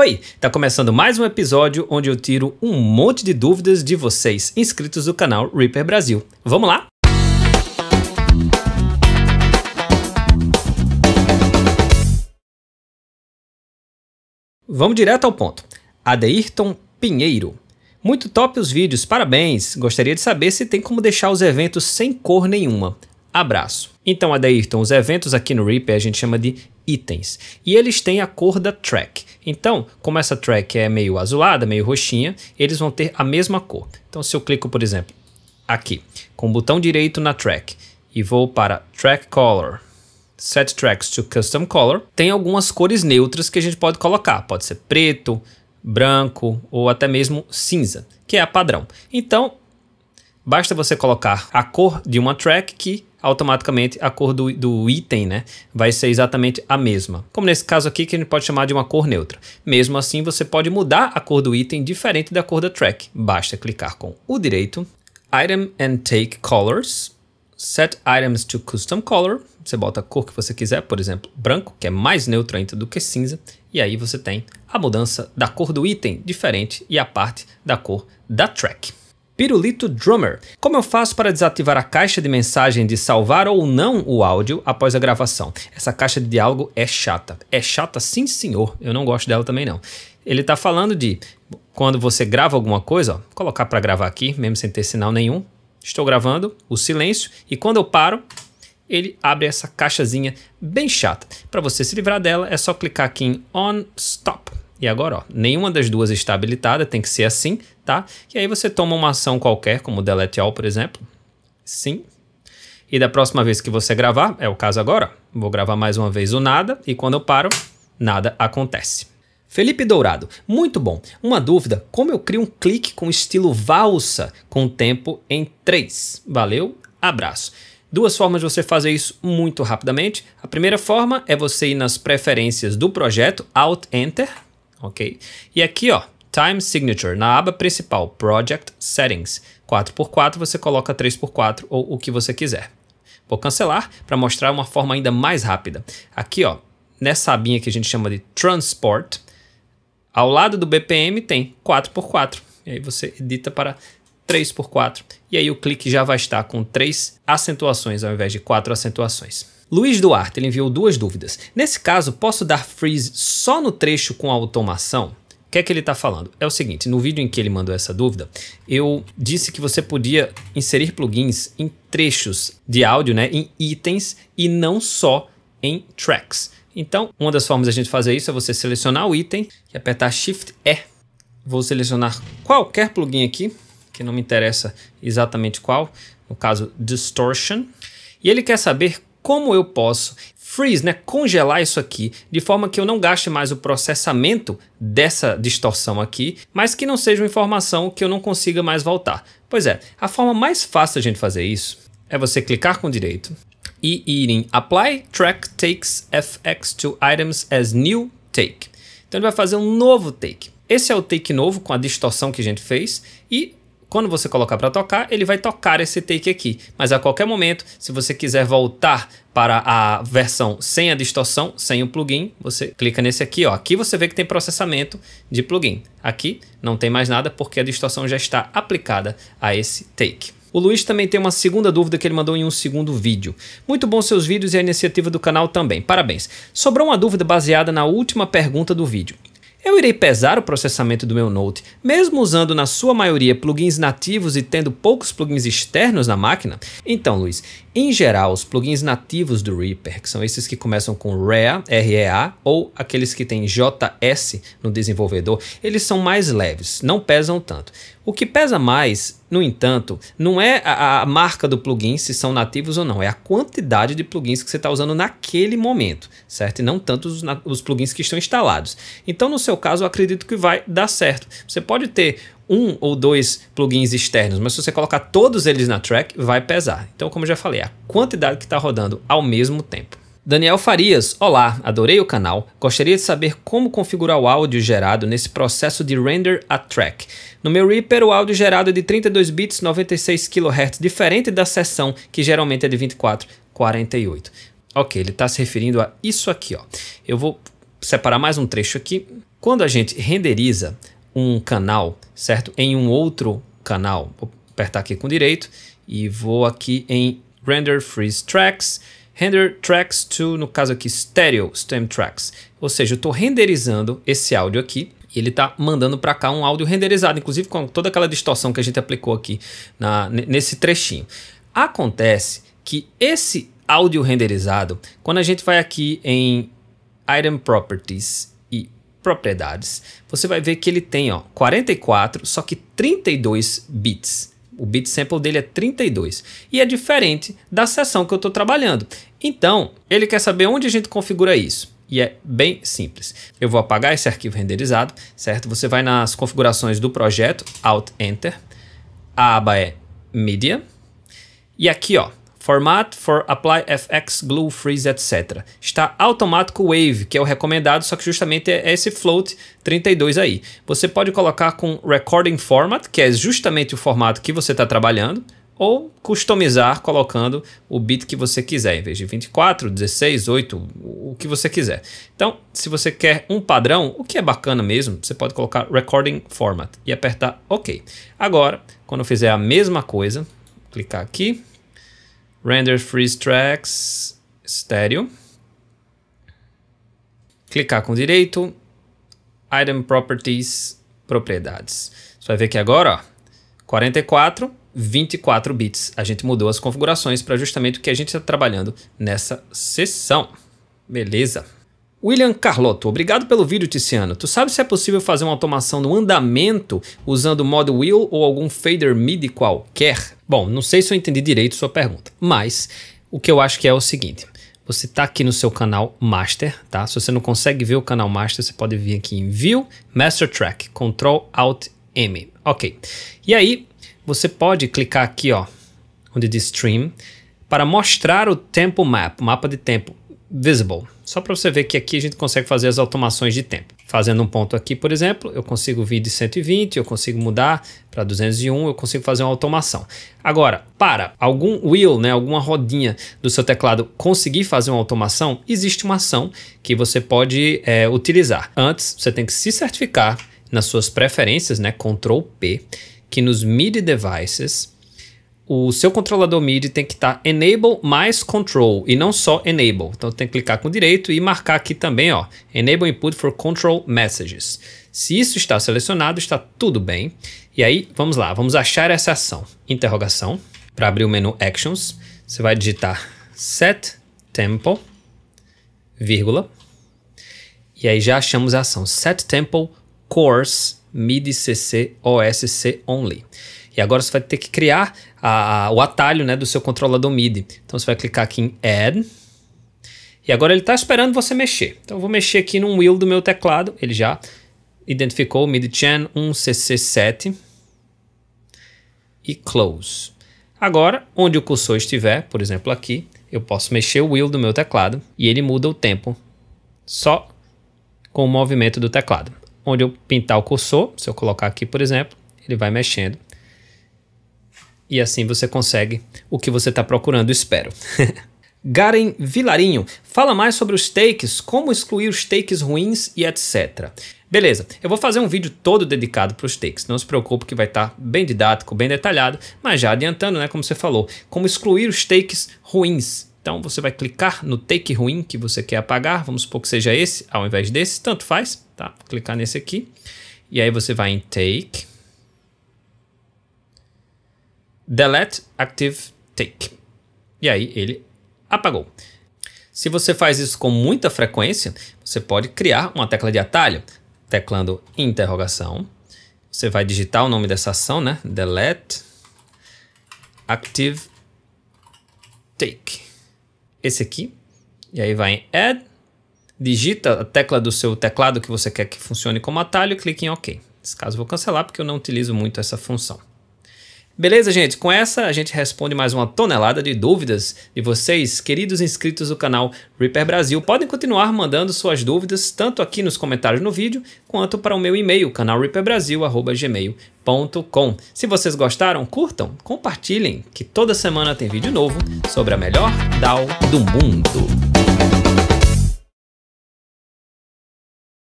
Oi, tá começando mais um episódio onde eu tiro um monte de dúvidas de vocês inscritos do canal Reaper Brasil. Vamos lá? Vamos direto ao ponto. Adeirton Pinheiro. Muito top os vídeos, parabéns! Gostaria de saber se tem como deixar os eventos sem cor nenhuma. Abraço. Então, Adeirton, os eventos aqui no Reaper a gente chama de itens. E eles têm a cor da track. Então, como essa track é meio azulada, meio roxinha, eles vão ter a mesma cor. Então, se eu clico, por exemplo, aqui, com o botão direito na track, e vou para Track Color, Set Tracks to Custom Color, tem algumas cores neutras que a gente pode colocar. Pode ser preto, branco ou até mesmo cinza, que é a padrão. Então, basta você colocar a cor de uma track que automaticamente a cor do, do item né, vai ser exatamente a mesma. Como nesse caso aqui, que a gente pode chamar de uma cor neutra. Mesmo assim, você pode mudar a cor do item diferente da cor da track. Basta clicar com o direito, Item and Take Colors, Set Items to Custom Color, você bota a cor que você quiser, por exemplo, branco, que é mais neutra ainda do que cinza, e aí você tem a mudança da cor do item diferente e a parte da cor da track. Pirulito Drummer. Como eu faço para desativar a caixa de mensagem de salvar ou não o áudio após a gravação? Essa caixa de diálogo é chata. É chata sim, senhor. Eu não gosto dela também não. Ele está falando de quando você grava alguma coisa, ó, vou colocar para gravar aqui, mesmo sem ter sinal nenhum. Estou gravando o silêncio e quando eu paro, ele abre essa caixazinha bem chata. Para você se livrar dela, é só clicar aqui em On Stop. E agora, ó, nenhuma das duas está habilitada, tem que ser assim, tá? E aí você toma uma ação qualquer, como delete all, por exemplo. Sim. E da próxima vez que você gravar, é o caso agora, vou gravar mais uma vez o nada, e quando eu paro, nada acontece. Felipe Dourado, muito bom. Uma dúvida, como eu crio um clique com estilo valsa com tempo em 3? Valeu, abraço. Duas formas de você fazer isso muito rapidamente. A primeira forma é você ir nas preferências do projeto, Alt Enter, ok? E aqui, ó, Time Signature, na aba principal, Project Settings, 4x4, você coloca 3x4 ou o que você quiser. Vou cancelar para mostrar uma forma ainda mais rápida. Aqui, ó, nessa abinha que a gente chama de Transport, ao lado do BPM tem 4x4. E aí você edita para 3x4. E aí o clique já vai estar com 3 acentuações ao invés de 4 acentuações. Luiz Duarte ele enviou duas dúvidas. Nesse caso, posso dar freeze só no trecho com automação? O que é que ele está falando? É o seguinte, no vídeo em que ele mandou essa dúvida, eu disse que você podia inserir plugins em trechos de áudio, né, em itens e não só em tracks. Então, uma das formas a gente fazer isso é você selecionar o item e apertar Shift E. Vou selecionar qualquer plugin aqui, que não me interessa exatamente qual, no caso Distortion. E ele quer saber como eu posso freeze, né, congelar isso aqui de forma que eu não gaste mais o processamento dessa distorção aqui, mas que não seja uma informação que eu não consiga mais voltar. Pois é, a forma mais fácil de a gente fazer isso é você clicar com o direito e ir em Apply Track Takes FX to Items as New Take. Então ele vai fazer um novo take. Esse é o take novo com a distorção que a gente fez e quando você colocar para tocar, ele vai tocar esse take aqui. Mas a qualquer momento, se você quiser voltar para a versão sem a distorção, sem o plugin, você clica nesse aqui, ó. Aqui você vê que tem processamento de plugin. Aqui não tem mais nada porque a distorção já está aplicada a esse take. O Luiz também tem uma segunda dúvida que ele mandou em um segundo vídeo. Muito bom seus vídeos e a iniciativa do canal também. Parabéns. Sobrou uma dúvida baseada na última pergunta do vídeo. Eu irei pesar o processamento do meu Note, mesmo usando na sua maioria plugins nativos e tendo poucos plugins externos na máquina? Então, Luiz, em geral, os plugins nativos do Reaper, que são esses que começam com REA, REA ou aqueles que têm JS no desenvolvedor, eles são mais leves, não pesam tanto. O que pesa mais, no entanto, não é a, a marca do plugin, se são nativos ou não, é a quantidade de plugins que você está usando naquele momento, certo? E não tanto os, os plugins que estão instalados. Então, no seu caso, eu acredito que vai dar certo. Você pode ter um ou dois plugins externos, mas se você colocar todos eles na track, vai pesar. Então, como eu já falei, é a quantidade que está rodando ao mesmo tempo. Daniel Farias, olá, adorei o canal. Gostaria de saber como configurar o áudio gerado nesse processo de render a track. No meu Reaper, o áudio gerado é de 32 bits, 96 kHz, diferente da sessão que geralmente é de 24, 48. Ok, ele está se referindo a isso aqui. Ó. Eu vou separar mais um trecho aqui. Quando a gente renderiza, um canal, certo? Em um outro canal. Vou apertar aqui com direito e vou aqui em Render Freeze Tracks, Render Tracks to, no caso aqui, Stereo Stem Tracks. Ou seja, eu estou renderizando esse áudio aqui e ele está mandando para cá um áudio renderizado, inclusive com toda aquela distorção que a gente aplicou aqui na, nesse trechinho. Acontece que esse áudio renderizado, quando a gente vai aqui em Item Properties propriedades, você vai ver que ele tem ó, 44, só que 32 bits. O bit sample dele é 32 e é diferente da seção que eu estou trabalhando. Então, ele quer saber onde a gente configura isso. E é bem simples. Eu vou apagar esse arquivo renderizado, certo? Você vai nas configurações do projeto, Alt Enter. A aba é Media. E aqui, ó, Format for Apply FX Glue Freeze, etc. Está automático Wave, que é o recomendado, só que justamente é esse float 32 aí. Você pode colocar com Recording Format, que é justamente o formato que você está trabalhando, ou customizar colocando o bit que você quiser, em vez de 24, 16, 8, o que você quiser. Então, se você quer um padrão, o que é bacana mesmo, você pode colocar Recording Format e apertar OK. Agora, quando eu fizer a mesma coisa, clicar aqui, Render Freeze Tracks, Stereo. Clicar com direito, Item Properties, Propriedades. Você vai ver que agora, ó, 44, 24 bits. A gente mudou as configurações para justamente o que a gente está trabalhando nessa sessão. Beleza? William Carlotto, obrigado pelo vídeo, Tiziano. Tu sabe se é possível fazer uma automação no andamento usando o modo wheel ou algum fader MIDI qualquer? Bom, não sei se eu entendi direito sua pergunta, mas o que eu acho que é o seguinte. Você está aqui no seu canal Master, tá? Se você não consegue ver o canal Master, você pode vir aqui em View, Master Track, Ctrl Alt M. Ok. E aí, você pode clicar aqui, ó, onde diz Stream, para mostrar o tempo map, mapa de tempo visible, só para você ver que aqui a gente consegue fazer as automações de tempo. Fazendo um ponto aqui, por exemplo, eu consigo vir de 120, eu consigo mudar para 201, eu consigo fazer uma automação. Agora, para algum wheel, né, alguma rodinha do seu teclado conseguir fazer uma automação, existe uma ação que você pode é, utilizar. Antes, você tem que se certificar nas suas preferências, né, Ctrl P, que nos MIDI devices o seu controlador MIDI tem que estar tá Enable mais Control e não só Enable. Então tem que clicar com o direito e marcar aqui também, ó, Enable Input for Control Messages. Se isso está selecionado, está tudo bem. E aí, vamos lá, vamos achar essa ação. Interrogação. Para abrir o menu Actions, você vai digitar Set Tempo, vírgula. E aí já achamos a ação Set Tempo Course MIDI CC OSC Only. E agora você vai ter que criar a, a, o atalho né, do seu controlador MIDI. Então você vai clicar aqui em Add. E agora ele está esperando você mexer. Então eu vou mexer aqui no wheel do meu teclado. Ele já identificou o MIDI Chain 1CC7. E Close. Agora, onde o cursor estiver, por exemplo aqui, eu posso mexer o wheel do meu teclado e ele muda o tempo só com o movimento do teclado. Onde eu pintar o cursor, se eu colocar aqui, por exemplo, ele vai mexendo e assim você consegue o que você está procurando, espero. Garen Vilarinho, fala mais sobre os takes, como excluir os takes ruins e etc. Beleza, eu vou fazer um vídeo todo dedicado para os takes, não se preocupe que vai estar tá bem didático, bem detalhado, mas já adiantando, né, como você falou, como excluir os takes ruins. Então você vai clicar no take ruim que você quer apagar, vamos supor que seja esse ao invés desse, tanto faz, tá? Vou clicar nesse aqui, e aí você vai em take, delete active take. E aí ele apagou. Se você faz isso com muita frequência, você pode criar uma tecla de atalho, teclando interrogação. Você vai digitar o nome dessa ação, né? Delete active take. Esse aqui. E aí vai em add, digita a tecla do seu teclado que você quer que funcione como atalho, clique em OK. Nesse caso vou cancelar porque eu não utilizo muito essa função. Beleza, gente? Com essa, a gente responde mais uma tonelada de dúvidas de vocês, queridos inscritos do canal Reaper Brasil. Podem continuar mandando suas dúvidas tanto aqui nos comentários no vídeo, quanto para o meu e-mail, canal Se vocês gostaram, curtam, compartilhem, que toda semana tem vídeo novo sobre a melhor DAO do mundo.